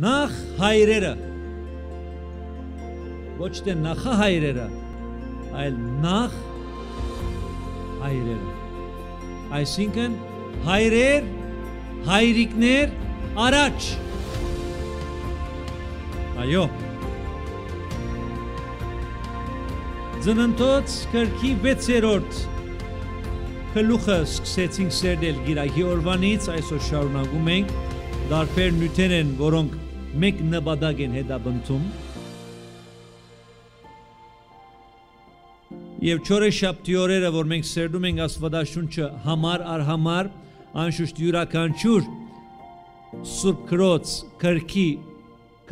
նախ հայրերը ոչ թե նախահայրերը այլ նախ հայրերը այսինքն հայրեր հայրիկներ առաջ այո Ձնընթոց կրքի 6-րդ քլուխը սկսեցինք սերդել գիրակի օրվանից, այսօր շարունակում ենք դարբեր նյութեր են, որոնք մեկ նպատակ են հետապնդում Եվ չորե շաբթի օրերը, որ մենք սերնում ենք Աստվածաշունչը համար առ համար, անշուշտ յուրաքանչյուր Սուրբ Քրոց քրքի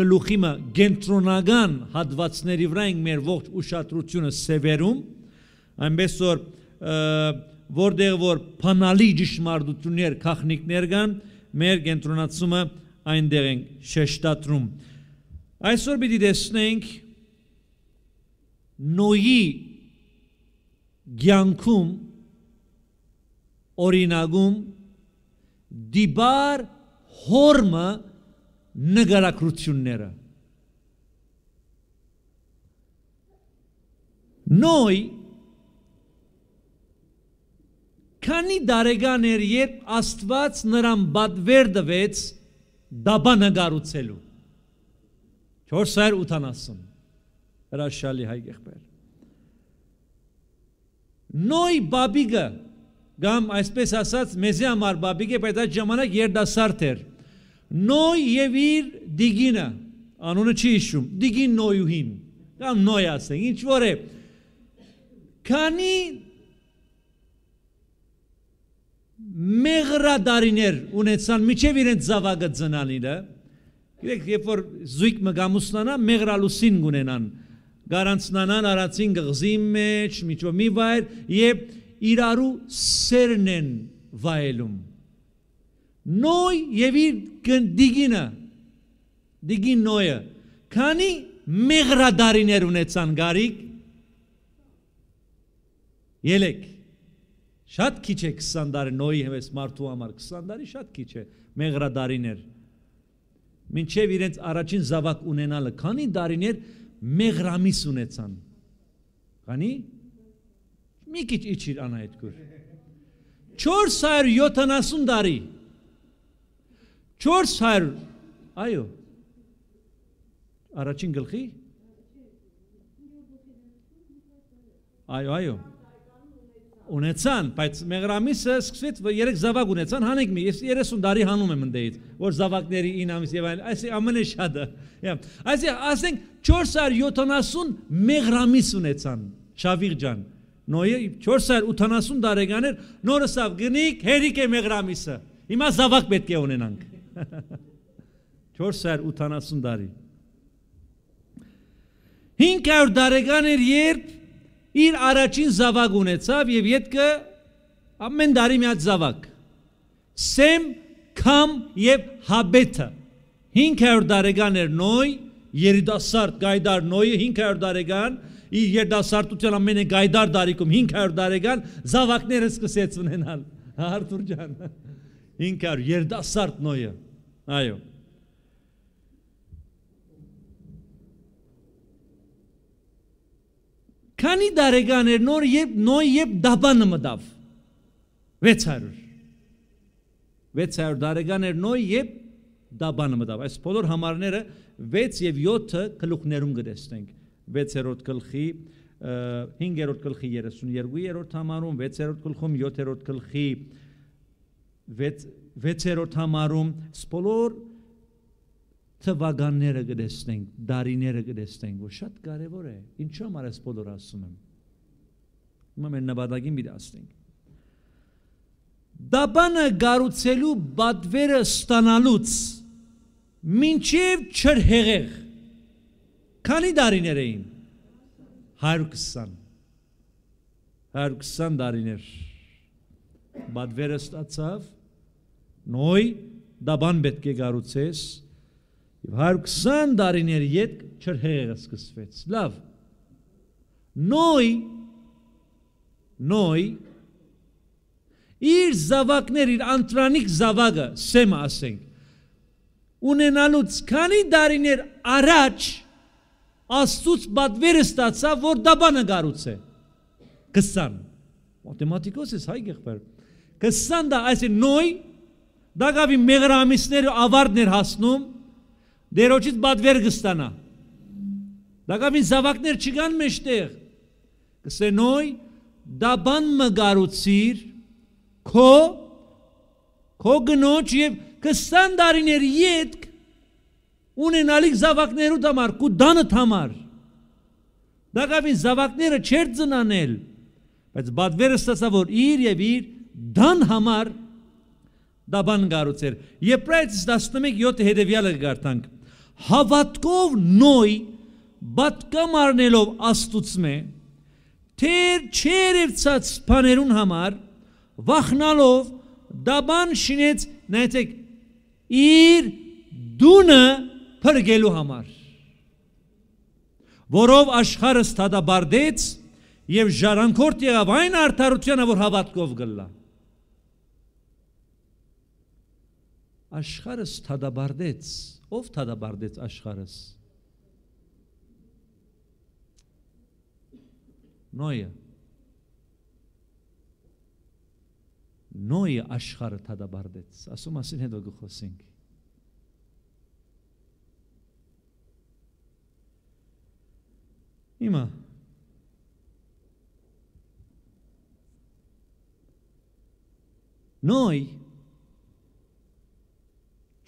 գլուխիմը գենտրոնական հատվածների վրա ենք մեր ողջ ուշադրությունը սևերում, այնպես որ որտեղ որ փանալի ճշմարտություններ, քախնիկներ կան, մեր կենտրոնացումը այնտեղ ենք շեշտադրում։ Այսօր պիտի տեսնենք Նոյի ցանկում օրինագում դիբար հորմը նգարակրությունները նոյ քանի դարեգաներ երբ աստված նրան բադվեր տվեց դաբա նկարուցելու 480 հրաշալի հայ եղբայր նոյ բաբիգը կամ այսպես ասած մեզի համար բաբիգը բայց այդ ժամանակ երդասարտ էր նոյ եւ իր դիգինը անունը չի հիշում դիգին նոյուհին կամ նոյ ասենք ինչ որ է քանի մեղրադարիներ ունեցան միջև իրենց զավակը ծնանինը գիտեք երբ որ զույգ մգամուսնանա մեղրալուսին գունենան գարանցնանան արածին գղզի մեջ միջով մի վայր եւ իրարու սերն են վայելում նոյ եւ իր գնդիգինը դիգին նոյը քանի մեղրադարիներ ունեցան գարիկ ելեք Շատ քիչ է 20 տարի նոյի հենց մարդու համար 20 տարի շատ քիչ է մեղրադարիներ։ Մինչև իրենց առաջին զավակ ունենալը քանի տարիներ մեղրամիս ունեցան։ Քանի մի քիչ իջիր անայդ գուր 470 տարի 400 այո առաջին գլխի այո այո ունեցան, բայց մեղրամիսը սկսվեց 3 զավակ ունեցան, հանեք մի, ես 30 տարի հանում եմ ընդեից, որ զավակների 9 ամիս եւ այլն, այսի ամենը շատը։ Եվ այսինքն ասենք 470 մեղրամիս ունեցան Շավիղ ջան։ Նոյը 480 տարեկան էր, նորս ավ գնիկ հերիք է մեղրամիսը։ Հիմա զավակ պետք է ունենանք։ 480 տարի։ 500 տարեկան էր, երբ իր առաջին զավակ ունեցավ եւ յետքը ամեն տարի մի հատ զավակ Սեմ Քամ եւ Հաբեթը 500 տարեկան էր նոյ երիտասարդ գայդար նոյը 500 տարեկան իր երիտասարդության ամենը գայդար տարիքում 500 տարեկան զավակները սկսեցին ունենալ հարթուր ջան 500 երիտասարդ նոյը այո Քանի դարեգան էր նոր երբ նոյ երբ դաբանը մտավ 600 600 դարեգան էր նոյ երբ դաբանը մտավ այս բոլոր համարները 6 եւ 7-ը գլուխներում գտեսնենք 6-րդ գլխի 5-րդ գլխի 32-րդ համարում 6-րդ գլխում 7-րդ գլխի 6-րդ համարում բոլոր թվականները գտեսնենք, դարիները գտեսնենք, որ շատ կարևոր է։ Ինչու՞ համար ես բոլոր ասում եմ։ Հիմա մեր նպատակին մի դասենք։ Դաբանը գառուցելու բադվերը ստանալուց մինչև չրհեղեղ քանի դարիներ էին 120 120 դարիներ բադվերը ստացավ նոյ դաբան պետք է գառուցես Եվ 120 տարիներ ետ չրհեղեղը սկսվեց։ Լավ։ Նոյ Նոյ իր զավակներ, իր անտրանիկ զավակը, Սեմը ասենք, ունենալուց քանի տարիներ առաջ Աստծուց պատվերը ստացավ, որ դաբանը գառուցե։ 20 մաթեմատիկոս էս հայ գեղբեր 20 դա այսինքն նոյ դակավի մեղրամիսները ավարտներ հասնում դերոջից բադվեր կստանա։ Դակավին զավակներ չգան մեջտեղ։ Կսենոյ դաբան մգարուցիր քո քո գնոջ եւ կստան դարիների յետք ունենալիք զավակներուդ համար կու դանդ համար։ Դակավին զավակները չեր ծնանել, բայց բադվերը ստացա որ իր եւ իր դան համար դաբան գարուցեր։ Եբրայեցիս 11:7 հետեւյալը գարտանք հավատքով նոյ բատկամ արնելով աստուծմե, թեր չերևցած սպաներուն համար, վախնալով դաբան շինեց, նայցեք, իր դունը պրգելու համար, որով աշխարը ստադաբարդեց և ժարանքորդ եղավ այն արդարությանը, որ հավատքով գլլա։ Աշխարը ստադաբարդեց, افتاده بردت اشخرس نویه نوی اشخر تده بردت از ما سین هدو گخوسینگ ایما نوی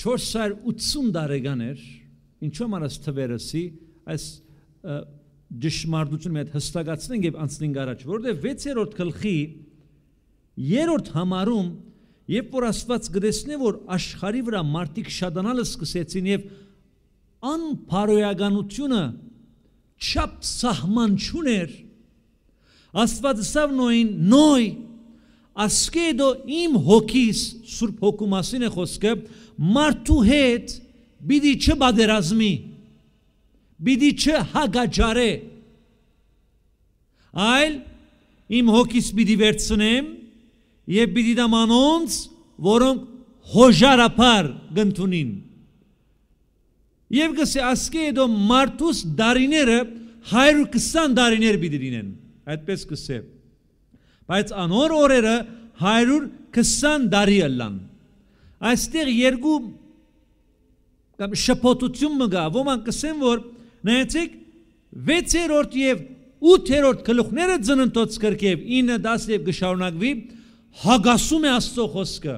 480 տարեկան էր, ինչու՞ մարած թվերսի այս ճշմարտությունը մի հատ հստակացնենք եւ անցնենք առաջ, որովհետեւ 6-րդ գլխի 3-րդ համարում երբ որ Աստված գրեսնե որ աշխարի վրա մարդիկ շատանալը սկսեցին եւ անփարոյականությունը չափ սահման չուներ, Աստված ասավ նոյին նոյ ասկեդո իմ հոգիս Սուրբ հոգու մասին է խոսքը մարդու հետ բիդի չբادرազմի բիդի չհագաճարե այլ իմ հոգիս բիդի վերցնեմ եւ բիդի դամ անոնց որոնք հոժարապար գտնունին եւ գսե ասկեդո մարդուս դարիները 120 դարիներ բիդի լինեն այդպես գսե Բայց անոր օրերը 120 տարի ըլլան։ Այստեղ երկու կամ շփոթություն մգա, ոմանք կսեն որ նայեցեք 6-րդ եւ 8-րդ գլուխները ծննդոց կրկև 9-10 եւ գշարունակվի հագասում է Աստծո խոսքը։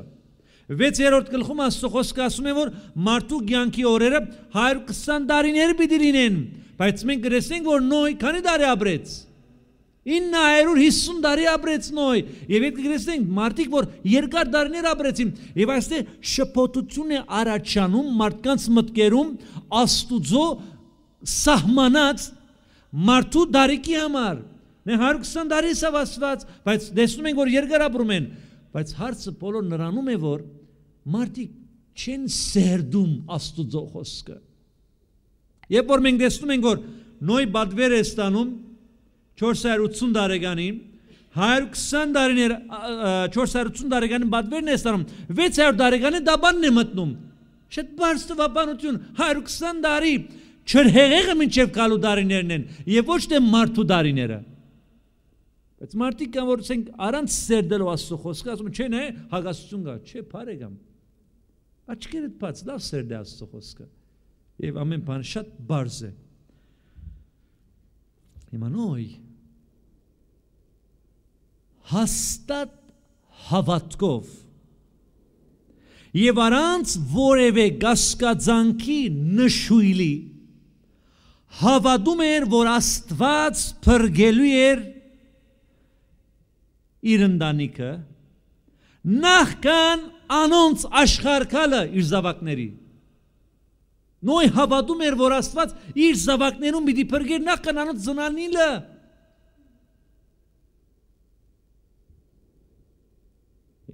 6-րդ գլխում Աստծո խոսքը ասում է որ մարդու ցանկի օրերը 120 տարիներ պիտի լինեն, բայց մենք գրեսենք որ նոյ քանի տարի ապրեց 120 950 տարի ապրեց նոյ եւ այդ կգրեցնենք մարդիկ որ երկար դարներ ապրեցին եւ այստեղ շփոթություն է առաջանում մարդկանց մտքերում աստուծո սահմանած մարդու դարիքի համար նե 120 տարի սավաստված բայց տեսնում ենք որ երկար ապրում են բայց հարցը բոլոր նրանում է որ մարդիկ չեն սերդում աստուծո խոսքը երբ որ մենք տեսնում ենք որ նոյ բադվեր է ստանում 480 տարեկանին 120 տարիներ 480 տարեկանին բադվերն է ստանում 600 տարեկանին դաբանն է մտնում շատ բարձր տվաբանություն 120 տարի չրհեղեղը մինչև գալու տարիներն են եւ ոչ թե մարդու տարիները բայց մարդիկ կան որ ցենք առանց սերդելու աստծո խոսքը ասում չեն է հագացություն գա չէ բարեկամ աչքերդ բաց լավ սերդ է աստծո խոսքը եւ ամեն բան շատ բարձր է իմանոյ հաստատ հավատքով եւ առանց որևէ գասկածանքի նշույլի հավատում էր, որ Աստված փրկելու էր իր ընտանիքը նախքան անոնց աշխարհակալը իր զավակների նույն հավատում էր, որ Աստված իր զավակներուն պիտի փրկեր նախքան անոնց զնանիլը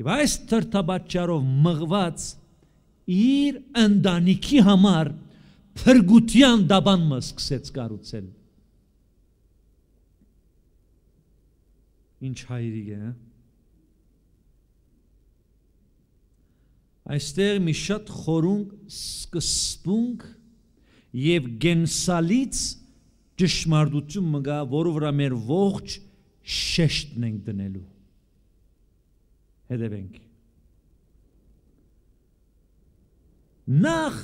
Եվ այս թրթաբաճարով մղված իր ընտանիքի համար փրկության դաբանմը սկսեց կառուցել։ Ինչ հայրիկ է, հա՞։ Այստեղ մի շատ խորունգ սկսպունք եւ գենսալից ճշմարտություն մգա, որով վրա մեր ողջ շեշտն ենք դնելու հետևենք։ Նախ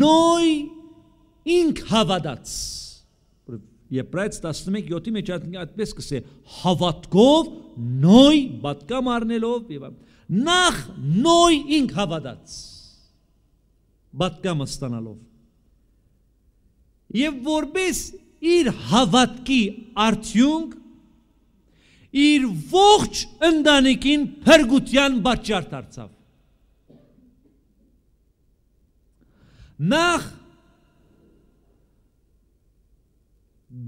նոյ ինք հավատաց որ Եբրայց 11:7-ի մեջ այդպես կսե հավատքով նոյ պատկամ առնելով եւ նախ նոյ ինք հավատաց պատկամը ստանալով եւ որբես իր հավատքի արդյունք իր ողջ ընտանիքին փրկության պատճառ դարձավ։ Նախ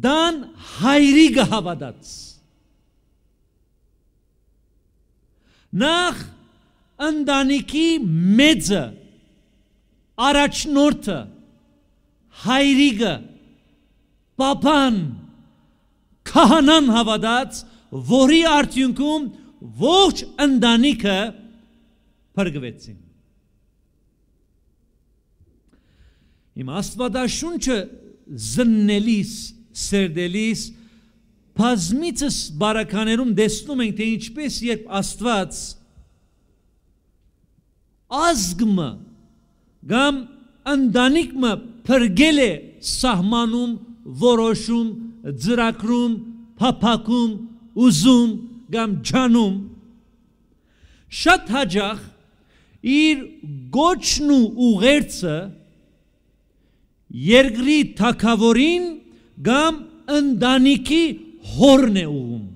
դան հայրիկը հավատաց։ Նախ ընտանիքի մեծը առաջնորդը հայրիկը պապան քահանան հավատաց որի արդյունքում ողջ ընտանիքը փրկվեցին։ Իմ Աստվածաշունչը զննելիս, սերդելիս բազմիցս բարականերում տեսնում ենք, թե ինչպես երբ Աստված ազգը կամ ընտանիքը փրկել է սահմանում, որոշում, ծրագրում, փափակում, ուզում կամ ջանում շատ հաջախ իր գոչն ու ուղերձը երկրի թակավորին կամ ընտանիքի հորն է ուղում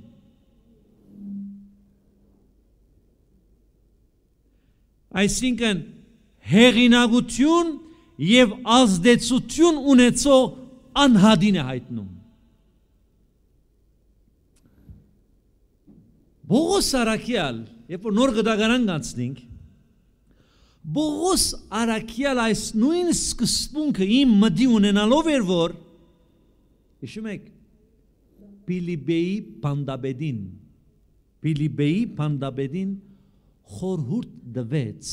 այսինքն հեղինակություն եւ ազդեցություն ունեցող անհատին է հայտնում Բողոս Արաքյալ, երբ որ նոր գդագարան կանցնենք, Բողոս Արաքյալ այս նույն սկզբունքը իմ մտի ունենալով էր որ հիշում եք Պիլիբեի Պանդաբեդին Պիլիբեի Պանդաբեդին խորհուրդ տվեց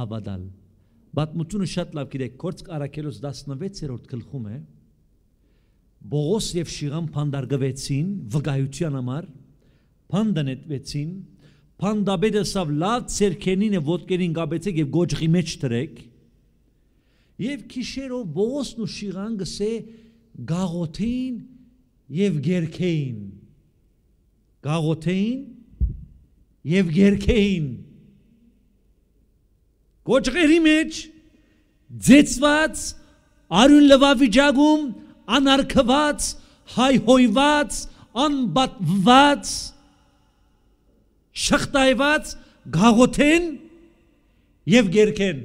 հավատալ Բատմությունը շատ լավ գիտեք Կորցք Արաքելոս 16-րդ գլխում է Բողոս եւ Շիղան Պանդարգվեցին վկայության համար փանդնետվեցին, փանդաբեդը սավ լավ ցերքենինը ոդկերին գաբեցեք եւ գոջղի մեջ դրեք։ Եվ քիշերով Բողոսն ու Շիղան գսե գաղոթեին եւ գերքեին։ Գաղոթեին եւ գերքեին։ Գոջղերի մեջ ձեցված արուն լվավիճակում անարգված հայ հոյված անբատված շղթայված գաղութեն եւ ģերքեն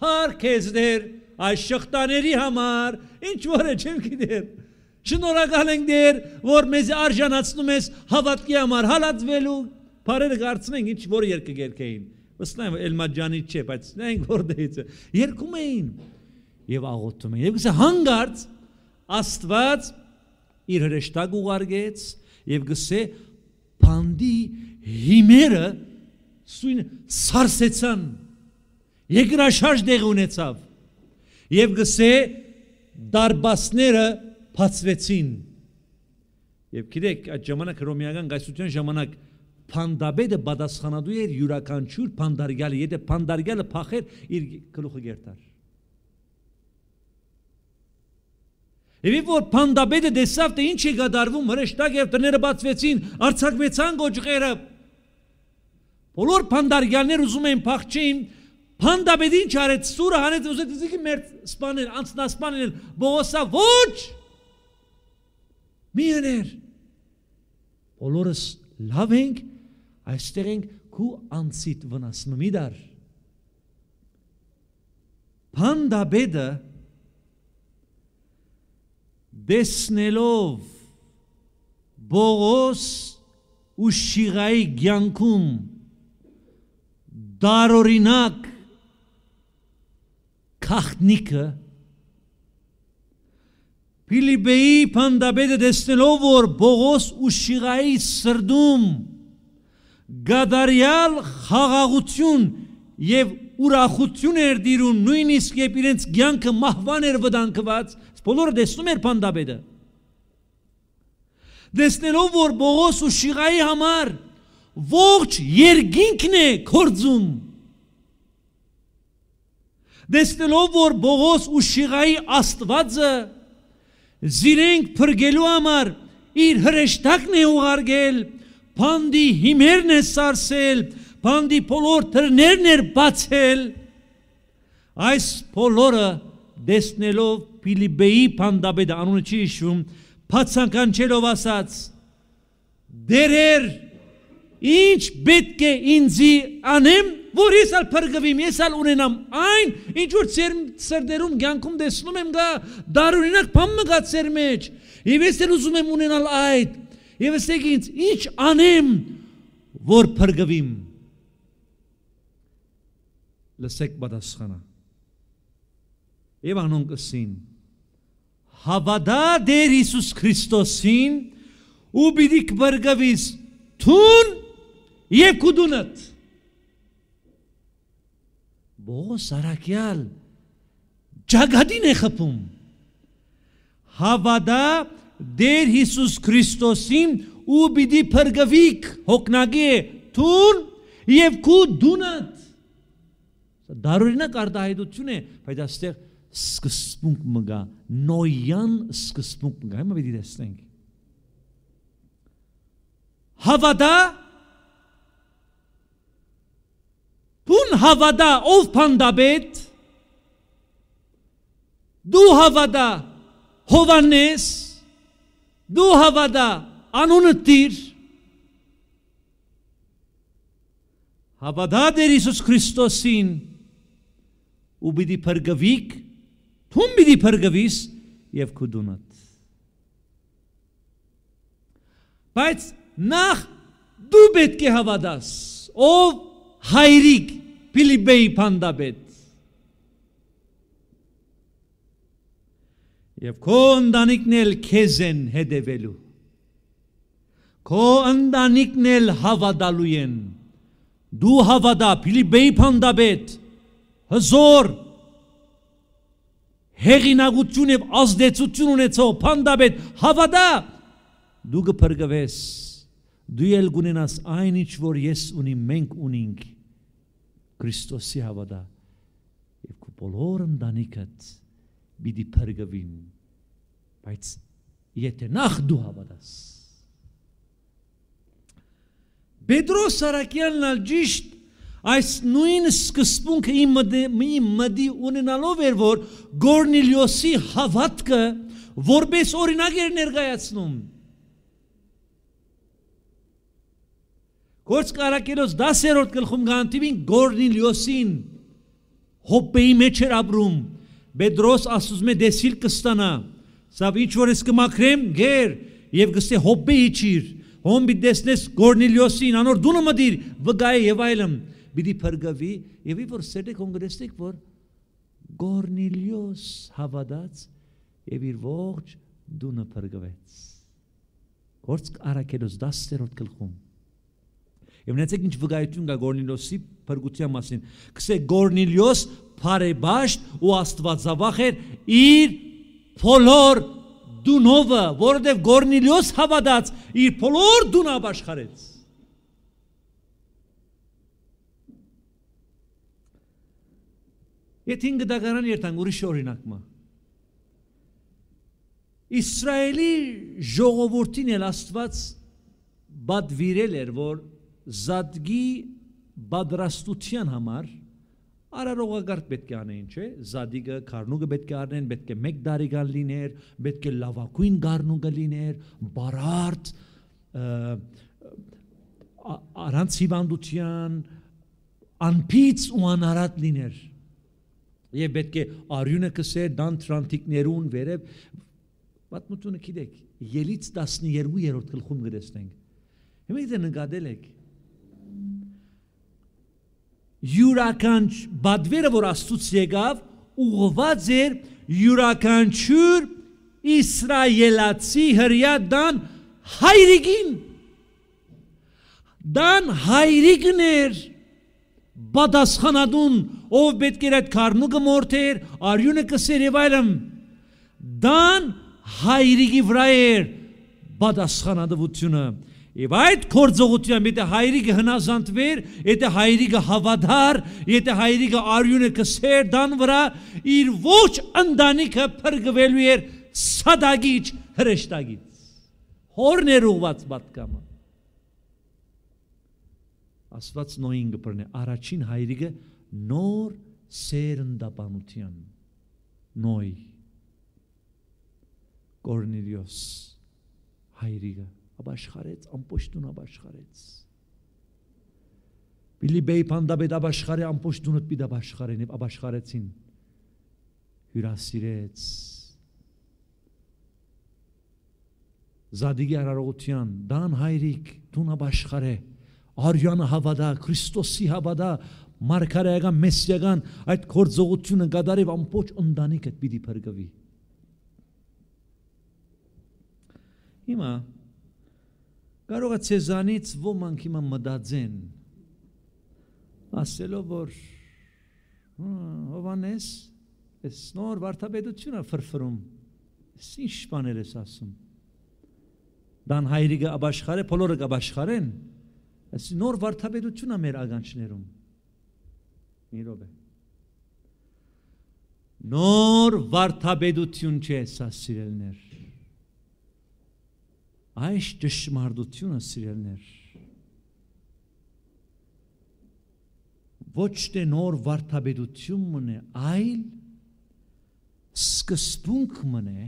Փարքեզներ այս շղթաների համար ինչ որը չեմ գիտեր Շնորհակալ ենք դեր որ մեզ արժանացնում ես հավատքի համար հալածվելու բարերը գարցնենք ինչ որ երկը ģերքեին վստահեմ Էլմաջանի չէ բայց նայենք որտեղից է երկում էին եւ աղոթում էին եւ հանգարց Աստված իր հրեշտակ ուղարկեց եւ գսե բանդի հիմերը սույն սարսեցան երկրաշարժ դեղ ունեցավ եւ գսե դարբասները փածվեցին եւ գիտեք այդ ժամանակ ռոմեական գայսության ժամանակ Փանդաբեդը բադասխանադու էր յուրաքանչյուր փանդարգյալը, եթե փանդարգյալը փախեր իր գլուխը գերտար։ Եվ որ փանդաբեդը դեսավ, թե ինչ է գդարվում, հրեշտակ եւ դները բացվեցին, արցակվեցան գոճղերը, Բոլոր փանդարգյաններ ուզում էին փախչեին Փանդաբեդին չարեց սուրը հանեց ուզեց դիզիկի մեր սպանել, անցնասպանել, Բողոսա ոչ։ Մի հներ։ Բոլորս լավ ենք, այստեղ ենք քու անցիդ վնասմը մի դար։ Փանդաբեդը դեսնելով Բողոս ու Շիղայի ցանկում դարօրինակ քախնիկը Ֆիլիպեի փանդաբեդը դեսնելով որ Բողոս ու Շիղայի սրդում գադարյալ խաղաղություն եւ ուրախություն էր դիրուն նույնիսկ երբ իրենց ցանկը մահվան էր վտանգված բոլորը դեսնում էր փանդաբեդը դեսնելով որ Բողոս ու Շիղայի համար ողջ երկինքն է կործում։ Դեսնելով, որ բողոս ու շիղայի աստվածը զիրենք պրգելու համար իր հրեշտակն է ուղարգել, պանդի հիմերն է սարսել, պանդի պոլոր թրներն էր բացել, այս պոլորը դեսնելով պիլիբեի պանդաբեդը, անունը չի իշվում, պացանկանչելով ասաց, դերեր, դերեր, Ինչ պետք է ինձի անեմ, որ ես ալ փրկվեմ, ես ալ ունենամ այն, ինչ որ ծեր սրդերում ցանկում տեսնում եմ դա դարունինակ բան մգա ծեր մեջ։ Եվ ես էլ ուզում եմ ունենալ այդ։ Եվ ես եք ինձ ինչ անեմ, որ փրկվեմ։ Լսեք պատասխանը։ Եվ անոնք ասին. Հավատա դեր Հիսուս Քրիստոսին ու բիդիկ բարգավիս թուն Եկուդունդ։ Բողոս Արաքյալ ջագադին է խփում։ Հավադա դեր Հիսուս Քրիստոսին ու բիդի փրկվիկ հոգնագի թուն եւ քու դունդ։ Սա դարօրինակ արտահայտություն է, բայց այստեղ սկսպունք մգա, նոյան սկսպունք մգա, հիմա պիտի տեսնենք։ Հավադա Բուն հավատա ով փանդաբետ դու հավատա Հովանես դու հավատա անունը տիր հավատա դեր Հիսուս Քրիստոսին ու բիդի փրկվիկ թում բիդի փրկվիս եւ քուդունատ բայց նախ դու պետք է հավատաս ով հայրիկ Ֆիլիպեի փանդաբետ Եվ քո ընտանիքն էլ քեզ են հետևելու։ Քո ընտանիքն էլ հավատալու են։ Դու հավատա Ֆիլիպեի փանդաբետ հզոր հեղինակություն եւ ազդեցություն ունեցող փանդաբետ հավատա դու կփրկվես դու ել գունենաս այն ինչ որ ես ունի մենք ունինք Քրիստոսի հավատա եւ քո բոլոր ընտանիքդ պիտի փրկվին բայց եթե նախ դու հավատաս Պետրոս Սարակյանն ալ ճիշտ այս նույն սկզբունքը իմ իմ մտի ունենալով էր որ Գորնիլիոսի հավատքը որպես օրինակ էր ներկայացնում Գործք արակելոց 10-րդ գլխում գանտիվին Գորնիլիոսին հոպեի մեջ էր ապրում։ Պետրոս ասում է դեսիլ կստանա։ Սա ինչ որ ես կմաքրեմ, գեր եւ գստե հոպեի ճիր։ Հոմբի դեսնես Գորնիլիոսին, անոր դունը մդիր, վգայ եւ այլն։ Բիդի փրկվի եւ իվոր սեդե կոնգրեսիկ որ Գորնիլիոս հավատաց եւ իր ողջ դունը փրկվեց։ Գործք արակելոց 10-րդ գլխում Եվ նեցեք ինչ վկայություն կա Գորնիլիոսի փրկության մասին։ Գսե Գորնիլիոս բարեբաշտ ու աստվածավախ էր իր փոլոր դունովը, որովհետև Գորնիլիոս հավատաց իր փոլոր դունը ապաշխարեց։ Եթե ինքը դակարան երթանք ուրիշ օրինակ մա։ Իսրայելի ժողովրդին էլ Աստված բադվիրել էր, որ զադգի բադրաստության համար արարողագարդ պետք է անեն, չէ՞։ Զադիգը, քառնուկը պետք է առնեն, պետք է մեկ դարիգան լիներ, պետք է լավակույն գառնուկը լիներ, բարարտ, առանց հիվանդության, անպից ու անարատ լիներ։ Եվ պետք է արյունը կսեր դան տրանտիկներուն վերև պատմությունը գիտեք, ելից 12-րդ գլխում գրեցնենք։ Հիմա եթե նկատել եք, յուրական բադվերը, որ Աստծուց եկավ, ուղղված էր յուրականչյուր իսրայելացի հրյա դան հայրիկին։ Դան հայրիկն էր բադասխանադուն, ով պետք էր այդ կարմուկը մորթեր, արյունը կսեր եւ այլն։ Դան հայրիկի վրա էր բադասխանադվությունը։ Եվ այդ կործողությամբ, եթե հայրիկը հնազանդվեր, եթե հայրիկը հավադար, եթե հայրիկը արյունը կսեր դան վրա, իր ոչ ընդանիքը պրգվելու էր սադագիչ հրեշտագից, հորն էր ուղված բատկամը։ Ասված նոյին գպրն է, առաջին հայրիկը նոր սերնդապանության, նոյ, կորնիրյոս հայրիկը ապաշխարեց, ամբողջուն ապաշխարեց։ Բիլի Բեյ Փանդաբեդ ապաշխարի ամբողջունը պիտի ապաշխարեն եւ ապաշխարեցին։ Հյուրասիրեց։ Զադիգի հարարողության դան հայրիկ դուն ապաշխարե արյանը հավատա Քրիստոսի հավատա մարգարեական մեսիական այդ գործողությունը գդարիվ ամբողջ ընտանիքը պիտի փրկվի Հիմա Կարող է ցեզանից ոմանք հիմա մտածեն ասելով որ Հովանես այս նոր վարդապետությունը ֆրֆրում ինչ բաներ ես ասում դան հայրիկը աբաշխարե բոլորը կաբաշխարեն այս նոր վարդապետությունն է մեր ականջներում մի րոպե նոր վարդապետություն չէ սա սիրելներ Այս ճշմարտությունը սիրելներ ոչ թե նոր վարդապետություն մնե, այլ սկսպունք մնե,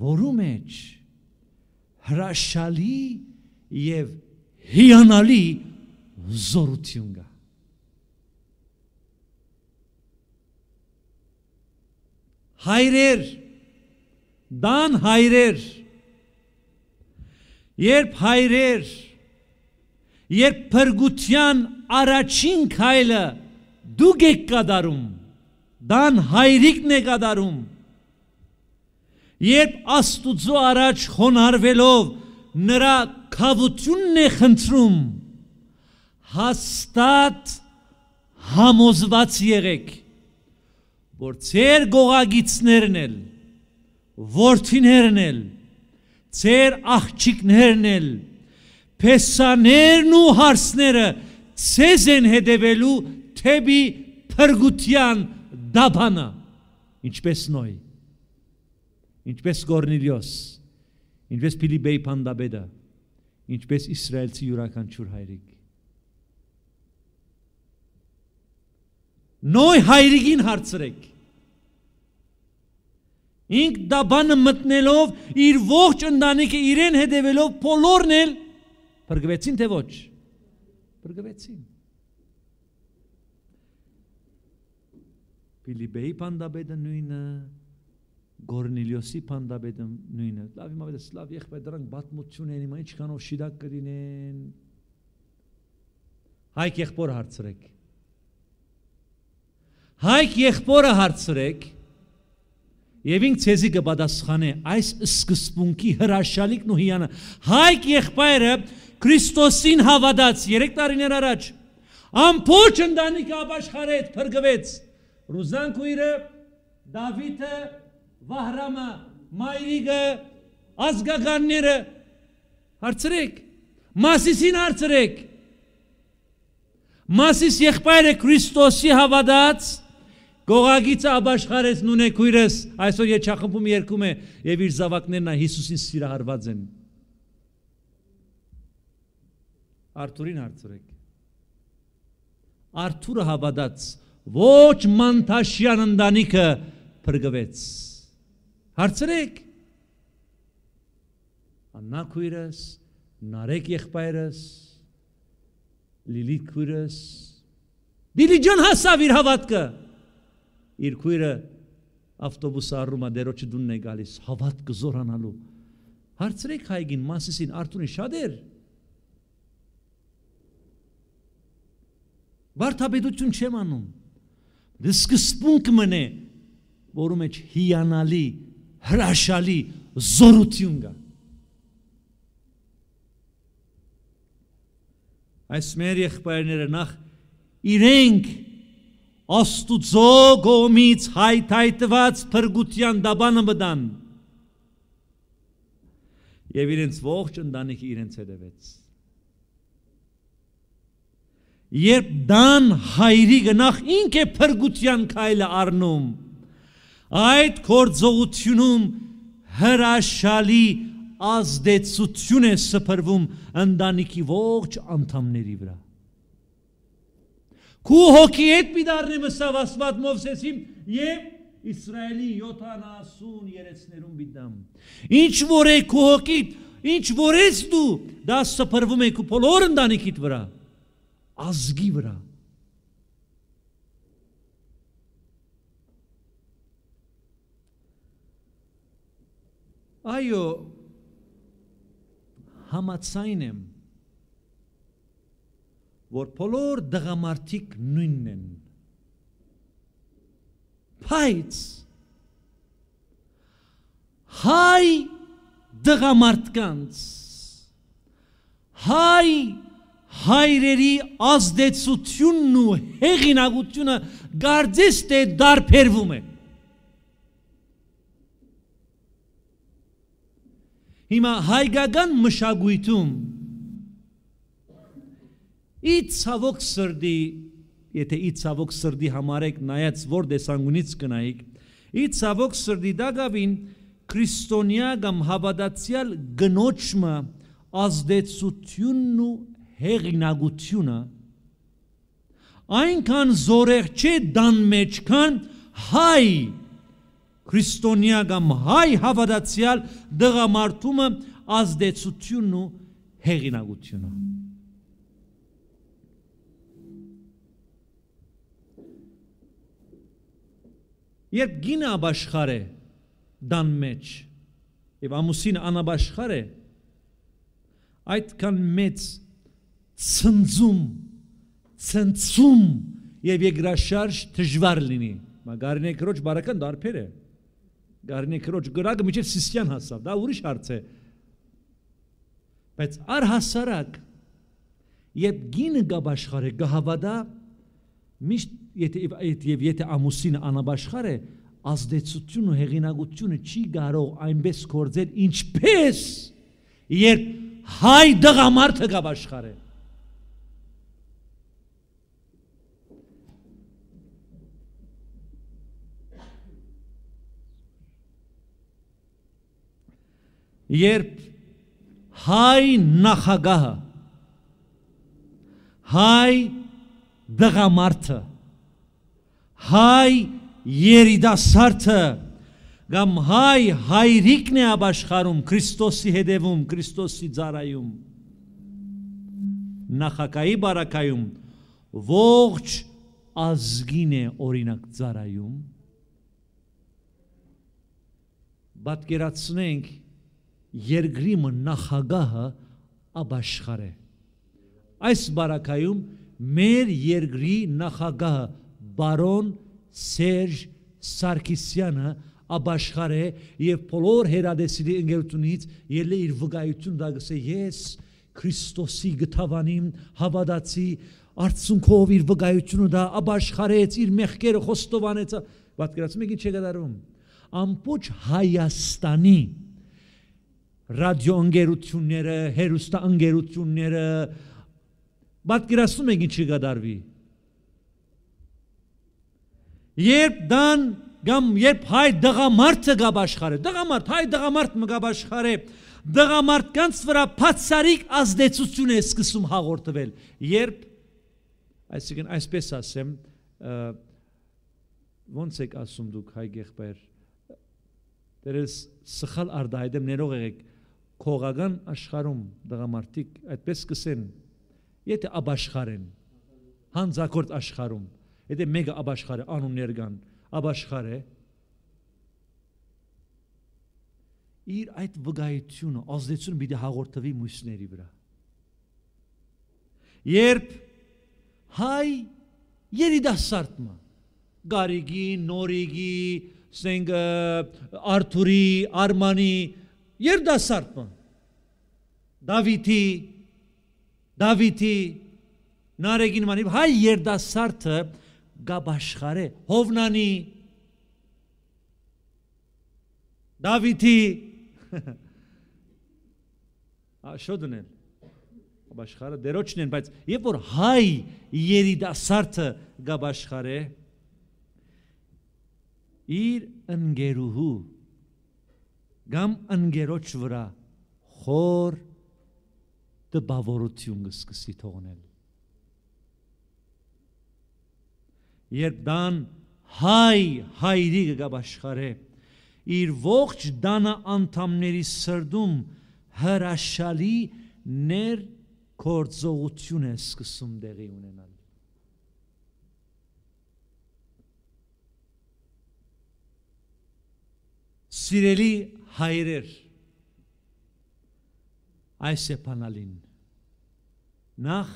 որում մեջ հրաշալի եւ հիանալի զորություն կա։ Հայրեր դան հայրեր երբ հայրեր երբ փրկության առաջին քայլը դուք եք կատարում դան հայրիկն է կատարում երբ աստուծո առաջ խոնարհվելով նրա խավությունն է խնդրում հաստատ համոզված եղեք որ ծեր գողագիցներն էլ որդիներն էլ, ձեր աղջիկներն էլ, փեսաներն ու հարսները ցեզ են հետևելու թեպի փրկության դաբանը, ինչպես նոյ, ինչպես Կորնիլիոս, ինչպես Փիլիպեի Փանդաբեդա, ինչպես իսրայելցի յուրաքանչյուր հայրիկ նոյ հայրիկին հարցրեք Ինք դա բանը մտնելով իր ողջ ընտանիքը իրեն հետևելով բոլորն էլ բրգվեցին թե ոչ։ Բրգվեցին։ Ֆիլիպեի Պանդաբեդը նույնը Գորնիլիոսի Պանդաբեդը նույնը։ Լավ հիմա վրա սլավ եղբայր դրանք բացմություն են հիմա ինչքանով շիդակ կդինեն։ Հայք եղբոր հարցրեք։ Հայք եղբորը հարցրեք Եվ ինք ցեզի կպատասխանե այս սկզբունքի հրաշալիքն ու հիանը։ Հայկ եղբայրը Քրիստոսին հավատաց 3 տարիներ առաջ։ Ամբողջ ընտանիքը ապաշխարեց, փրկվեց։ Ռուզան քույրը, Դավիթը, Վահրամը, Մայրիկը, ազգականները հարցրեք։ Մասիսին հարցրեք։ Մասիս եղբայրը Քրիստոսի հավատաց Գողագիցը աբաշխարեց նունե քույրս, այսօր երջախմբում երկում է եւ իր զավակներն Հիսուսին սիրահարված են։ Արթուրին հարցրեք։ Արթուրը հավատաց, ոչ Մանթաշյան ընտանիքը փրկվեց։ Հարցրեք։ Աննա քույրս, Նարեկ եղբայրս, Լիլիթ քույրս։ Դիլիջան հասավ իր հավատքը իր քույրը ավտոբուսը առում է դերոջը դունն է գալիս հավատ կզորանալու հարցրեք հայգին մասիսին արտունի շատ էր վարդապետություն չեմ անում դսկսպունք դե մնե որում մեջ հիանալի հրաշալի զորություն կա այս մեր եղբայրները նախ իրենք աստուծո գոմից հայթայտված փրկության դաբանը մտան եւ իրենց ողջ ընտանիքը իրենց հետևեց երբ դան հայրի գնախ ինք է փրկության քայլը առնում այդ կորձողությունում հրաշալի ազդեցություն է սփռվում ընտանիքի ողջ անդամների վրա Քու հոգի հետ մի դառնի մսավասված Մովսեսին եւ Իսրայելի 70 երեցներուն բիդամ։ Ինչ որ է քու հոգի, ինչ որ ես դու, դա սփռվում է քու բոլոր ընտանիքիդ վրա, ազգի վրա։ Այո, համացայն եմ որ բոլոր դղամարդիկ նույնն են։ Բայց հայ դղամարդկանց հայ հայրերի ազդեցությունն ու հեղինակությունը գարձես թե դարբերվում է։ Հիմա հայկական մշակույթում ի ցավոք սրդի, եթե ի ցավոք սրդի համարեք նայած որ դեսանգունից կնայիք, ի ցավոք սրդի դա գավին քրիստոնյա կամ հավատացյալ գնոճը ազդեցությունն ու հեղինակությունը այնքան զորեղ չէ դան մեջ քան հայ քրիստոնյա կամ հայ հավատացյալ դղամարդումը ազդեցությունն ու հեղինակությունը Երբ գինը աբաշխար է դան մեջ եւ ամուսինը անաբաշխար է այդքան մեծ ցնցում ցնցում եւ եգրաշարժ դժվար լինի մագարնե քրոջ բարական դարբեր է գարնե քրոջ գրակը միջև սիսյան հասավ դա ուրիշ հարց է բայց արհասարակ երբ գինը գաբաշխար է գահավադա միշտ եթե եւ եթե ամուսինը անաբաշխար է, ազդեցությունը ու հեղինակությունը չի կարող այնպես կործել ինչպես երբ հայ դղամարդը կա աշխարհը երբ հայ նախագահը հայ դղամարդը հայ երիտասարդը կամ հայ հայրիկն է աբաշխարում Քրիստոսի հետևում, Քրիստոսի ծառայում նախակայի բարակայում ողջ ազգին է օրինակ ծառայում պատկերացնենք երկրի նախագահը աբաշխար է այս բարակայում մեր երկրի նախագահը բարոն Սերժ Սարգսյանը աբաշխարե եւ բոլոր հերադեսիլի ընկերությունից ելը իր վկայություն դակս է ես Քրիստոսի գտավանին հավատացի արցունքով իր վկայությունը դա աբաշխարեց իր մեղքերը խոստովանեց պատկերացնում եք ինչ է գտարում ամբողջ Հայաստանի ռադիո ընկերությունները հերոստա ընկերությունները պատկերացնում եք ինչ կդարվի Երբ դան կամ երբ հայ դղամարդը գավ աշխարհը, դղամարդ, հայ դղամարդ մգավ աշխարհը, դղամարդկանց վրա փածարիկ ազդեցություն է սկսում հաղորդվել, երբ այսինքն այսպես ասեմ, ոնց եք ասում դուք հայ եղբայր, դերես սխալ արդայդեմ ներող եղեք, քողական աշխարհում դղամարդիկ այդպես սկսեն, եթե աբաշխարեն, հանձակորդ աշխարհում Եթե մեկը աբաշխարը անուններ կան, աբաշխարը իր այդ վկայությունը, ազդեցությունը պիտի հաղորդվի մյուսների վրա։ Երբ հայ երիտասարդը Գարիգի, Նորիգի, Սենգը, Արթուրի, Արմանի երիտասարդը Դավիթի, Դավիթի, Նարեգին մանիվ հայ երիտասարդը գաբաշխարե հովնանի Դավիթի աշոդն են գաբաշխարը դերոջն են բայց երբ որ հայ երիտասարդը գաբաշխարե իր ընկերուհու կամ ընկերոջ վրա խոր տպավորություն կսկսի թողնել երբ դան հայ հայրիկը գավ աշխարհե իր ողջ դանա անդամների սրդում հրաշալի ներ կործողություն է սկսում դեղի ունենալ սիրելի հայրեր այս է բանալին նախ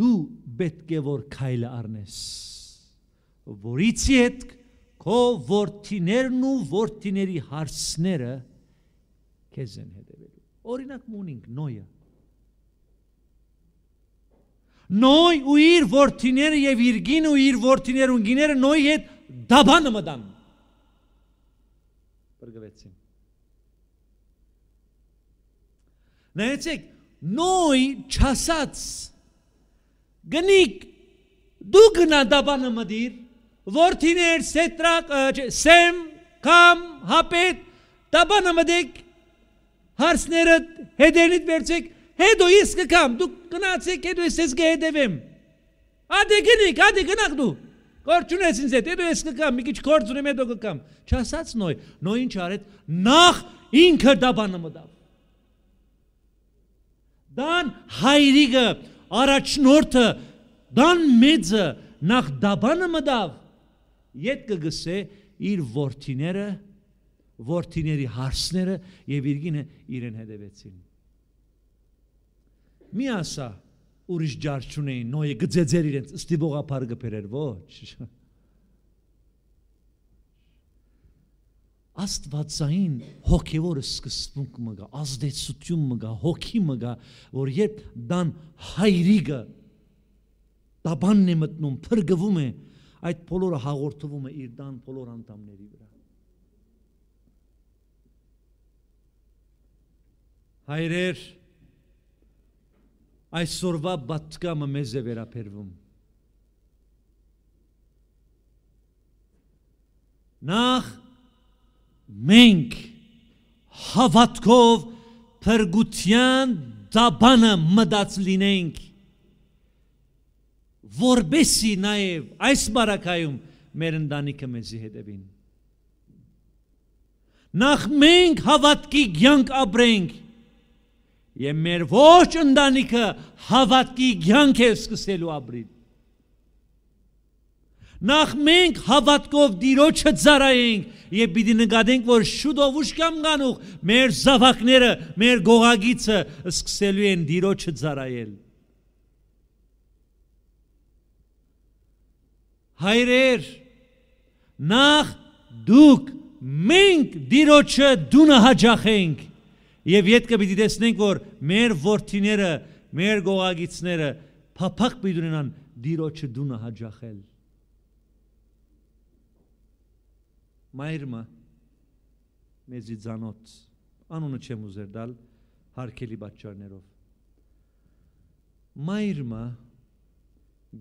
դու պետք է որ քայլը առնես որից հետ քո ворթիներն ու ворթիների հարցները քեզ են հետևելու օրինակ մունինք նոյը նոյ ու իր ворթիները եւ իր գին ու իր ворթիները ու գիները նոյի հետ դաբանը մտան բրգվեցին նայեցեք նոյ չասած գնիկ դու գնա դաբանը մդիր որդիներ սետրակ սեմ կամ հապետ դաբանը մդեք հարցները հետերնիդ վերցեք հետո ես կգամ դու գնացեք հետո ես ես կհետևեմ Ադե գնիկ, ադե գնակ դու։ Կորչ ունես ինձ հետ, հետո ես կգամ, մի քիչ կորց ունեմ, հետո կգամ։ Չասած նոյ, նոյ ինչ արեց, նախ ինքը դաբանը մտավ։ Դան հայրիկը առաջնորդը դան մեծը նախ դաբանը մտավ իդ կգսե իր ворթիները ворթիների հարսները եւ իրգինը իրեն հետևեցին մի ասա ուրիշ ջարչուն էին նոյը գծեձեր իրենց ստիբողապար գբերեր ոչ աստվածային հոգևորը սկսվում մգա, ազդեցություն մգա, հոգի մգա, որ երբ դան հայրիկը տաբանն է մտնում, փրկվում է, այդ բոլորը հաղորդվում է իր դան բոլոր անդամների վրա։ Հայրեր, այսօրվա բացկամը մեզ է վերապերվում։ Նախ մենք հավատքով փրկության դաբանը մտած լինենք որբեսի նաև այս բարակայում մեր ընտանիքը մեզի հետևին նախ մենք հավատքի ցանկ ապրենք եւ մեր ոչ ընտանիքը հավատքի ցանկ է սկսելու ապրիլ Նախ մենք հավատքով Տիրոջը ծարայենք եւ պիտի նկատենք, որ շուտով ուշ կամ գանուղ մեր զավակները, մեր գողագիցը սկսելու են Տիրոջը ծարայել։ Հայրեր, նախ դուք մենք Տիրոջը դունը հաջախենք եւ յետքը պիտի տեսնենք, որ մեր ворթիները, մեր գողագիցները փափակ պիտի ունենան Տիրոջը դունը հաջախել։ մայրը մեզի ցանոց անունը չեմ ուզեր դալ հարկելի պատճառներով մայրը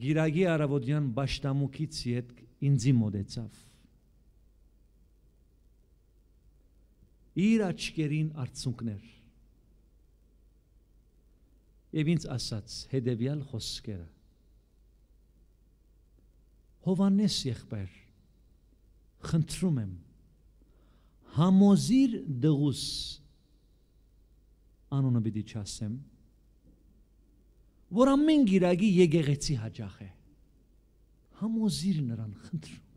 գիրագի արավոդյան ճաշտամուկից հետ ինձի մոտեցավ իր աչքերին արցունքներ եւ ինձ ասաց հետեւյալ խոսքերը Հովանես եղբայր խնդրում եմ համոզիր դղուս անունը պիտի չասեմ որ ամեն գիրագի եկեղեցի հաջախ է համոզիր նրան խնդրում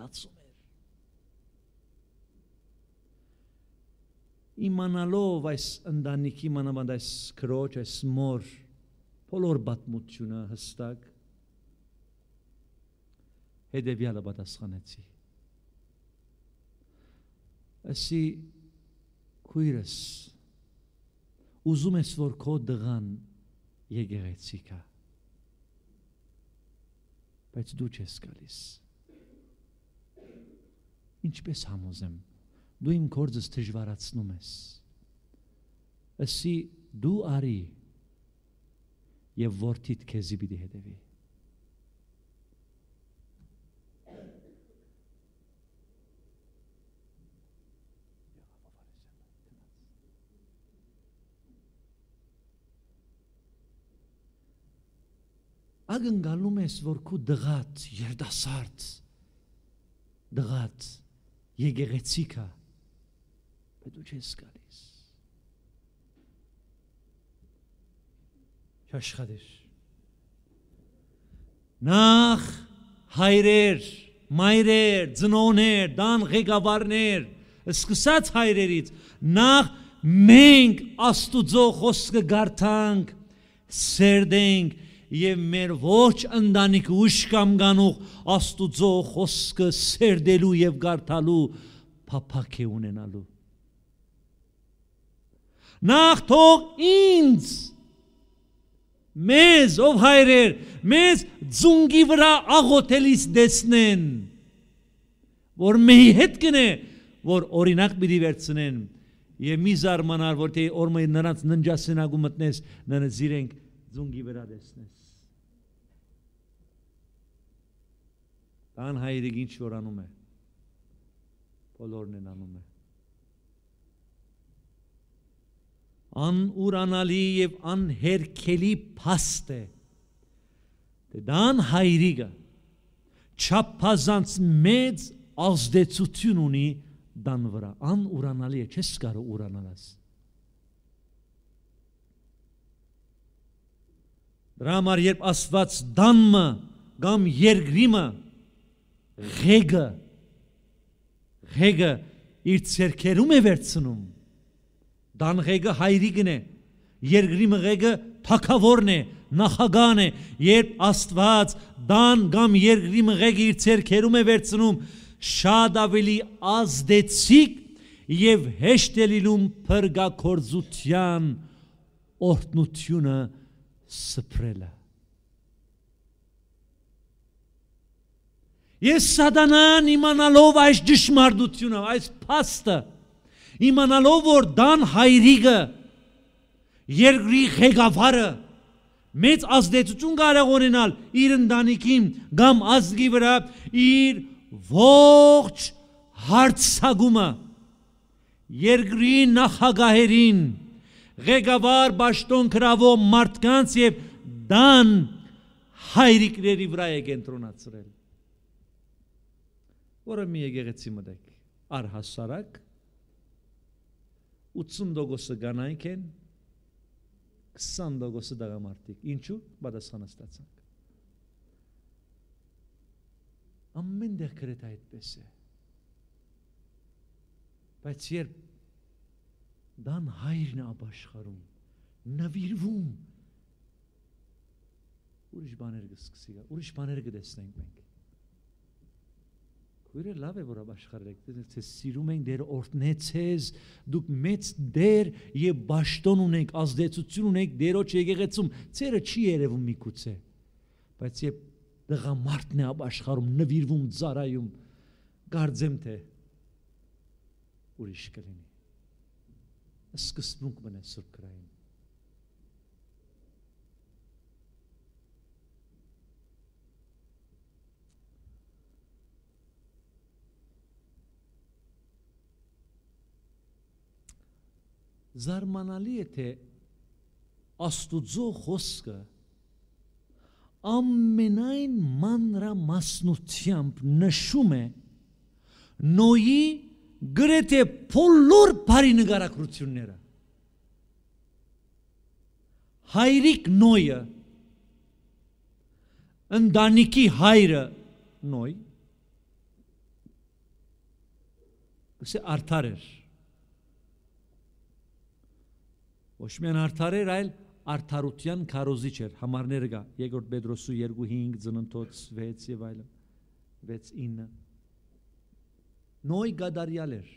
լացում էր իմանալով այս ընտանիքի մանավանդ այս քրոջ այս մոր բոլոր բացմունքը հստակ հետևյալը պատասխանեցի ասի քույրս ուզում ես որ քո դղան եկեղեցիկա բայց դու չես գալիս ինչպես համոզեմ դու իմ կորձս դժվարացնում ես ասի դու արի եւ որդիդ քեզի պիտի հետևի ագնկալում ես, որ քու դղած, երդասարց, դղած, եգեգեցիկա, բայց դու չես գալիս։ Չաշխատես։ Նախ հայրեր, մայրեր, ծնողներ, դան ղեկավարներ, սկսած հայրերից, նախ մենք Աստուծո խոսքը գարթանք, սերդենք, եւ մեր ոչ ընտանիք ուշ կամ գանող Աստուծո խոսքը սերդելու եւ գարտալու փափակ է ունենալու։ Նախ թող ինձ մեզ ով հայրեր մեզ ձունգի վրա աղոթելիս դեսնեն որ մեի հետ կնե որ օրինակ մի վերցնեն եւ մի զարմանար որ թե օրը նրանց ննջասենագու մտնես նրանց իրենք ձունգի վրա դեսնես Կան հայրիկ ինչ որ անում է։ Բոլորն են անում է։ Անուրանալի եւ անհերքելի փաստ է։ Դե դան հայրիկը չափազանց մեծ ազդեցություն ունի դան վրա։ Անուրանալի է, չես կարող ուրանալաս։ Դրա համար երբ Աստված դանմը կամ երգրիմը ղեգը ղեգը իր ցերքերում է վերցնում դան ղեգը հայրիկն է երկրի մղեգը թակավորն է նախագահն է երբ աստված դան կամ երկրի մղեգը իր ցերքերում է վերցնում շատ ավելի ազդեցիկ եւ հեշտ է լինում փրկակորզության օրտնությունը սփրելը Ես սատանան իմանալով այս ճշմարտությունը, այս փաստը, իմանալով որ դան հայրիկը երկրի ղեկավարը մեծ ազդեցություն կարող ունենալ իր ընտանիքին կամ ազգի վրա իր ողջ հարցակումը երկրի նախագահերին ղեկավար ճշտոն կրավող մարդկանց եւ դան հայրիկների վրա է կենտրոնացրել որը մի եկեղեցի մտեք արհասարակ 80%-ը կանայք են 20%-ը դեղամարդիկ ինչու պատասխանը ստացանք ամեն դեր գրեթե այդպես է բայց երբ դան հայրն աբաշխարում նվիրվում ուրիշ բաներ կսկսի ուրիշ բաներ կտեսնենք մենք Քույրը լավ է որ աշխարհեք, դե ձեզ սիրում են դեր օրտնեցես, դուք մեծ դեր եւ ճշտոն ունեք, ազդեցություն ունեք դերոջ եկեղեցում։ Ցերը չի երևում միգուցե։ Բայց եթե դղամարդն է աշխարհում նվիրվում ծարայում, կարծեմ թե ուրիշ կլինի։ Սկսնուկ մնա սուրբ գրային։ զարմանալի է թե աստուծո խոսքը ամենայն մանրամասնությամբ նշում է նոյի գրեթե բոլոր բարի նկարագրությունները հայրիկ նոյը ընտանիքի հայրը նոյ ասե արդար էր ոչ միայն արդարեր, այլ արդարության քարոզիչ էր, համարները գա, երկրորդ Պետրոսու 2:5 ծննդոց 6 եւ այլն 6:9 Նոյ գադարյալ էր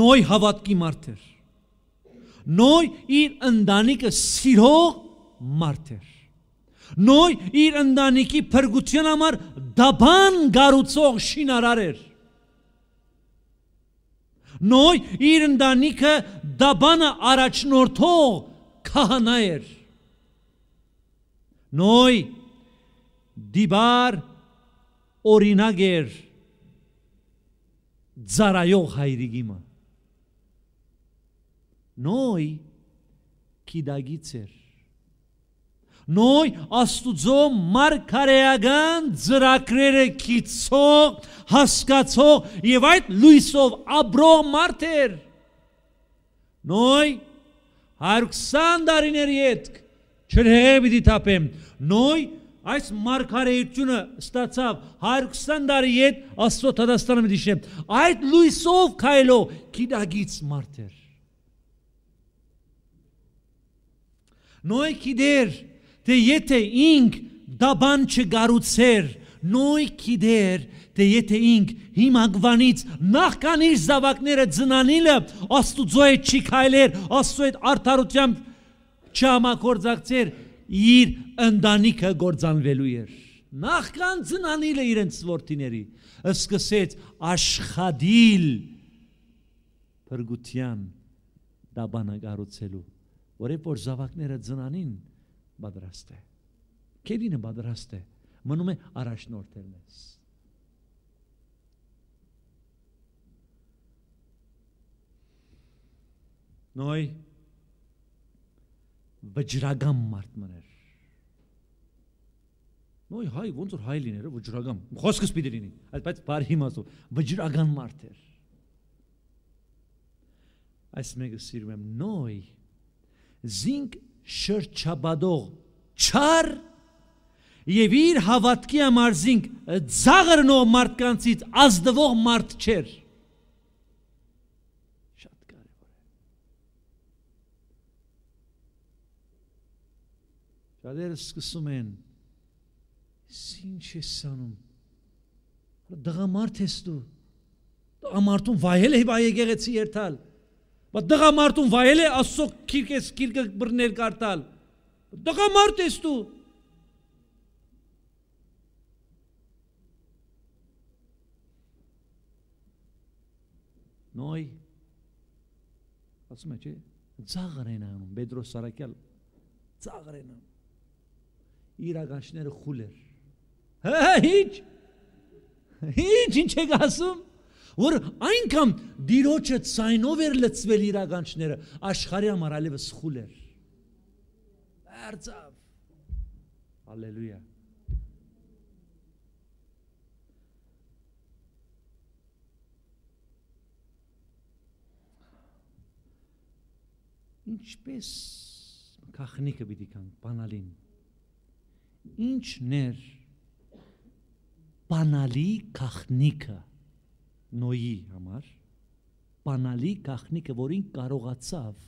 Նոյ հավատքի մարդ էր Նոյ իր ընտանիքը սիրո մարդ էր Նոյ իր ընտանիքի փրկության համար դաբան գառուցող շինարար էր Նոյ իր ընտանիքը դաբանը առաջնորդող քահանա էր։ Նոյ դիբար օրինակ էր ծարայող հայրիկիմը։ Նոյ կիդագից էր նույն Աստուծո մարգարեական ծրագրերը քիծող, հասկացող եւ այդ լույսով աբրող մարդեր։ Նույն 120 տարիների հետ չրհե պիտի տապեմ։ Նույն այս մարգարեությունը ստացավ 120 տարի հետ Աստծո Հայաստանը մի դիշեմ։ Այդ լույսով քայլող գիտագից մարդեր։ Նույն գիտեր թե դե եթե ինք դա բան չգարուցեր, նույն գիտեր, թե դե եթե ինք իմ ագվանից նախքան իր զավակները ծնանիլը աստուծո է չի քայլեր, աստծո այդ արդարությամբ չհամակորձակցեր, իր ընտանիքը գործանվելու էր։ Նախքան ծնանիլը իրենց որդիների սկսեց աշխատիլ փրկության դաբանակառուցելու, որը որ զավակները ծնանին որ պատրաստ է։ Քերինը պատրաստ է։ Մնում է առաջնորդել մեզ։ Նոյ վճռագամ մարդ մներ։ Նոյ հայ ոնց որ հայ լիներ, վճռագամ։ Խոսքս պիտի լինի, բայց բարի իմաստով վճռագան մարդ էր։ Այս մեկը սիրում եմ նոյ զինք շրջաբադող չար եւ իր հավատքի համար զինք ցաղրնող մարդկանցից ազդվող մարդ չէր շատ կարեւոր է շատերը սկսում են ինչ ես անում դղամարդ ես դու ամարտուն վայել է բայ եկեղեցի երթալ Բա դղամարդուն վայել է Աստծո քիրկես քիրկը բռներ կարտալ։ Դղամարդ ես դու։ Նոյ ասում է չէ ծաղրենանում Պետրոս Սարակյալ ծաղրենան իրականները խուլ էր հա ի՞նչ ի՞նչ ինչ եք ասում որ այնքան դիրոջը ցայնով էր լծվել իրականչները աշխարհի համար ալևս խուլ էր բարձավ հալելույա ինչպես քախնիկը պիտի կան բանալին ինչներ բանալի քախնիկը Նոյի համար բանալի գախնիկը, որին կարողացավ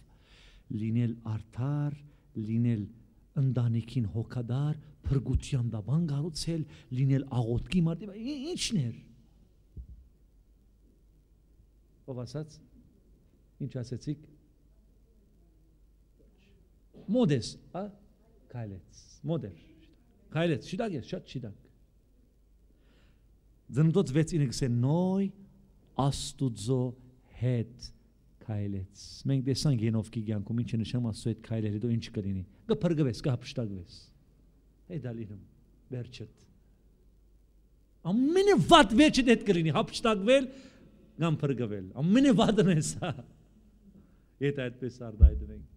լինել արդար, լինել ընտանիքին հոգադար, փրկության դաբան գառուցել, լինել աղոտքի մարդի, ի՞նչն էր։ Ով ասաց։ Ինչ ասեցիք։ Մոդես, հա? Քայլեց, մոդեր։ Քայլեց, շիտակ է, շատ շիտակ։ Ձնդոց 6-ին է գսեն նոյ Աստուծո հետ քայլեց։ Մենք տեսանք Ենովքի կյանքում ինչը նշում Աստծո հետ քայլել, հետո ինչ կլինի։ Կփրկվես, կհապշտակվես։ Հետա լինում վերջդ։ Ամենը վատ վերջը դեդ կլինի, հապշտակվել կամ փրկվել։ Ամենը վատն է սա։ Եթե այդպես արդայդվենք։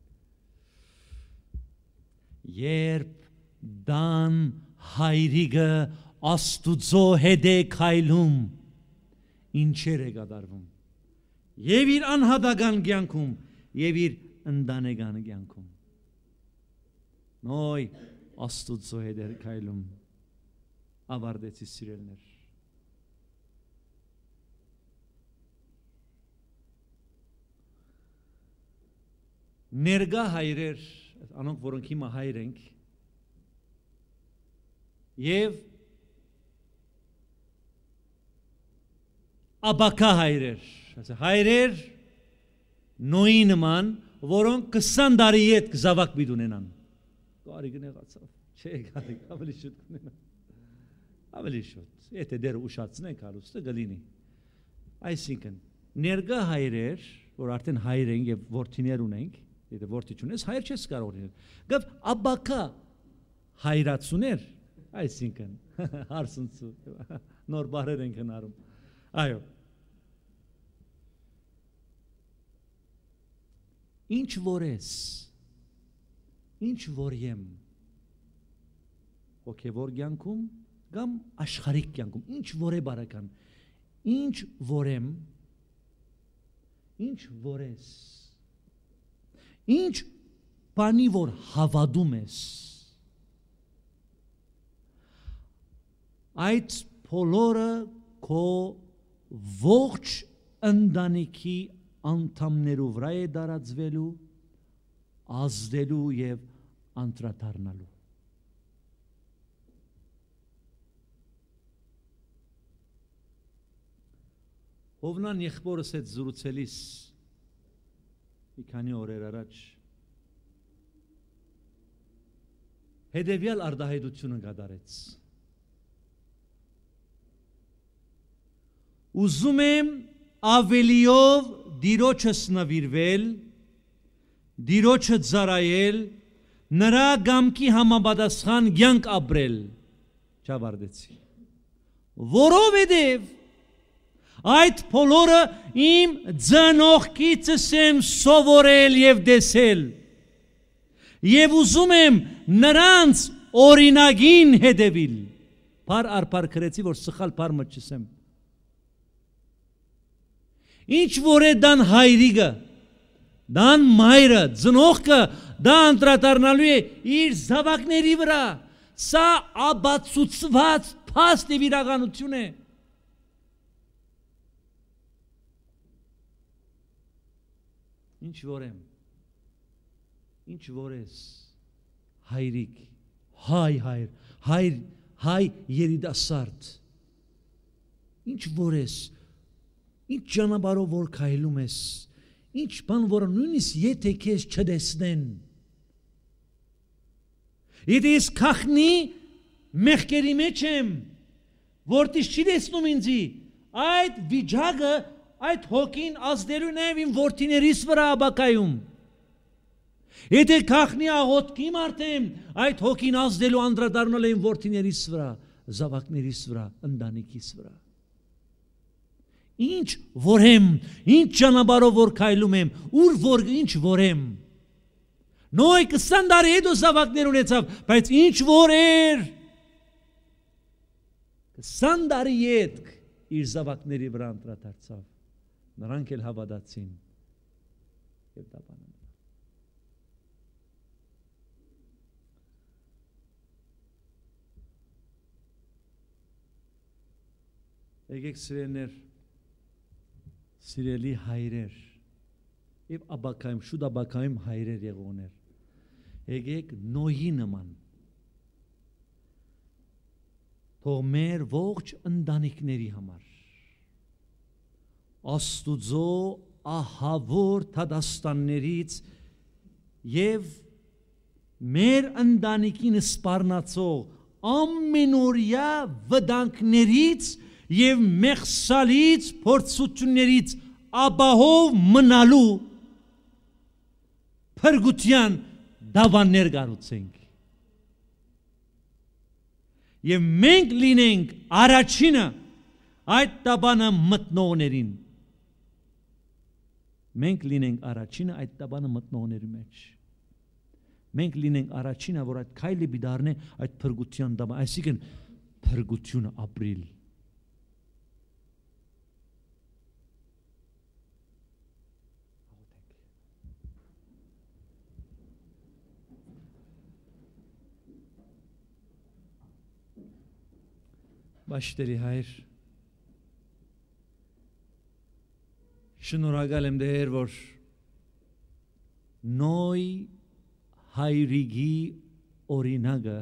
Երբ դան հայրիկը Աստուծո հետ է քայլում, ինչեր է կատարվում։ Եվ իր անհատական կյանքում, եւ իր ընտանեկան կյանքում։ Նոյ աստուծո հետ էր քայլում ավարտեցի սիրելներ։ Ներգա հայրեր, անոնք որոնք հիմա հայր ենք, եւ աբակա հայրեր, հայրեր նոյի նման, որոնք 20 տարի հետ կզավակ մի դունենան։ Կարի գնեղացավ, չէ կարի, ավելի շուտ կունենան։ Ավելի շուտ, եթե դեր ուշացնենք հարուստը գլինի։ Այսինքն, ներգա հայրեր, որ արդեն հայր են եւ որդիներ ունենք, եթե որդի չունես, հայր չես կարող լինել։ Գավ աբակա հայրացուներ, այսինքն հարսնցու նոր բարեր են հնարում։ Այո, ինչ որ ես ինչ որ եմ հոգևոր կյանքում կամ աշխարհիկ կյանքում ինչ որ է բարական ինչ որ եմ ինչ որ ես ինչ բանի որ հավատում ես այդ բոլորը քո ողջ ընտանիքի անդամներու վրա է դարածվելու, ազդելու եւ անդրադառնալու։ Հովնան եղբորս հետ զրուցելիս մի քանի օրեր առաջ հետևյալ արդահայտությունը գդարեց։ Ուզում եմ ավելիով դիրոջս նվիրվել, դիրոջը ծարայել, նրա գամքի համապատասխան կյանք ապրել ճավարդեցի։ Որովհետև այդ բոլորը իմ ձնողքիցս եմ սովորել եւ դեսել։ Եվ ուզում եմ նրանց օրինագին հետևիլ։ Փար արփար քրեցի, որ սխալ բառը չսեմ։ Ինչ որ է դան հայրիկը, դան մայրը, ծնողքը դա անդրադառնալու է իր զավակների վրա։ Սա աբացուցված փաստ եւ իրականություն է։ Ինչ որ եմ։ Ինչ որ ես հայրիկ, հայ հայր, հայր հայ երիտասարդ։ Ինչ որ ես Ինչ ճանապարհով որ քայլում ես, ինչ բան որը նույնիսկ եթե քեզ չդեսնեն։ Եթե ես քախնի մեղքերի մեջ եմ, որտիս չի դեսնում ինձի, այդ վիճակը այդ հոգին ազդերուն է իմ ворթիներիս վրա աբակայում։ Եթե քախնի աղոտքի մարդեմ, այդ հոգին ազդելու անդրադառնալ է իմ ворթիներիս վրա, զավակներիս վրա, ընտանիքիս վրա։ Ինչ որեմ, ինչ ճանապարհով որ քայլում եմ, ուր որ ինչ որեմ։ Նոյ 20 տարի հետո զավակներ ունեցավ, բայց ինչ որ էր 20 տարի յետք իր զավակների վրա անդրադարձավ։ Նրանք էլ հավատացին եւ դապանան։ Եկեք սիրելներ սիրելի հայրեր եւ աբակայում շուտ աբակայում հայրեր եղողներ եկեք նոյի նման թող մեր ողջ ընտանիքների համար աստուծո ահավոր թադաստաններից եւ մեր ընտանիքին սպառնացող ամենօրյա վտանգներից ամ եւ մեղսալից փորձություններից աբահով մնալու փրկության դավաններ կառուցենք եւ մենք լինենք առաջինը այդ տաբանը մտնողներին մենք լինենք առաջինը այդ տաբանը մտնողների մեջ մենք լինենք առաջինը որ այդ քայլը բիդարնե այդ փրկության դաբը այսինքն փրկությունը ապրիլ Բաշտերի հայր Շնորհակալ եմ դեր որ նոյ հայրիկի օրինակը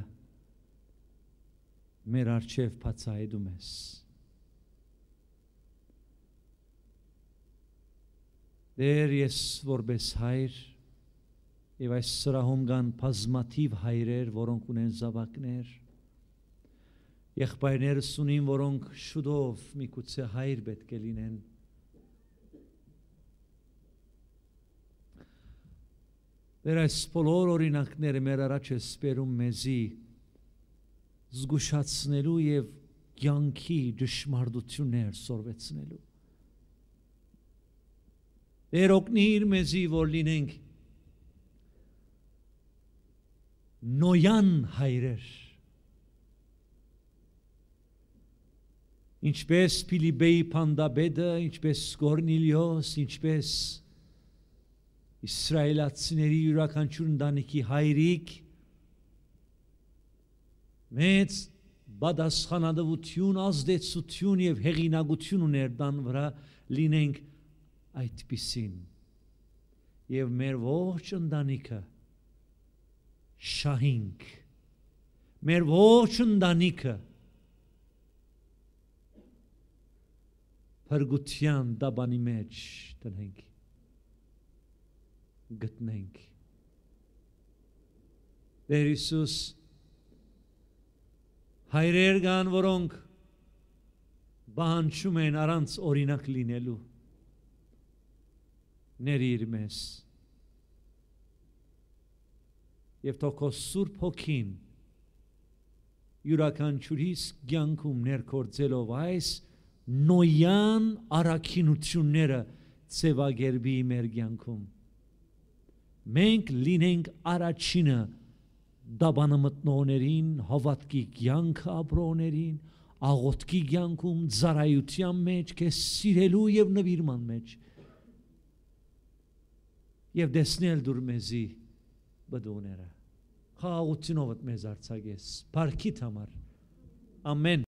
մեր արչև բացայդում ես Դեր ես որպես հայր եւ այս սրահում կան բազմաթիվ հայրեր որոնք ունեն զավակներ Եղբայրներս ունին, որոնք շուտով միգուցե հայր պետք է լինեն։ Դեր այս բոլոր օրինակները մեր առաջ է սպերում մեզի զգուշացնելու եւ կյանքի դժմարդություններ սորվեցնելու։ Դեր օգնիր մեզի, որ լինենք նոյան հայրեր ինչպես Ֆիլիպեի Փանդաբեդը, ինչպես Կորնիլիոս, ինչպես Իսրայելացիների յուրաքանչյուր ընտանիքի հայրիկ մեծ բադասխանադվություն, ազդեցություն եւ հեղինակություն ուներ դան վրա լինենք այդպիսին։ Եվ մեր ողջ ընտանիքը շահինք։ Մեր ողջ ընտանիքը հարգության դաբանի մեջ տնենք գտնենք Տեր Հիսուս հայրեր կան որոնք բանջում են առանց օրինակ լինելու ներիր մեզ եւ թող քո սուրբ հոգին յուրաքանչյուրիս ցանկում ներկործելով այս նոյան առաքինությունները ծևագերբի մեր կյանքում։ Մենք լինենք առաջինը դաբանամտնողներին, հավատքի կյանք ապրողներին, աղոտքի կյանքում, ծարայության մեջ, կես սիրելու եւ նվիրման մեջ։ Եվ դեսնել դուր մեզի բդոները։ Խաղաղությունովդ մեզ արցագես, բարքիդ համար։ Ամեն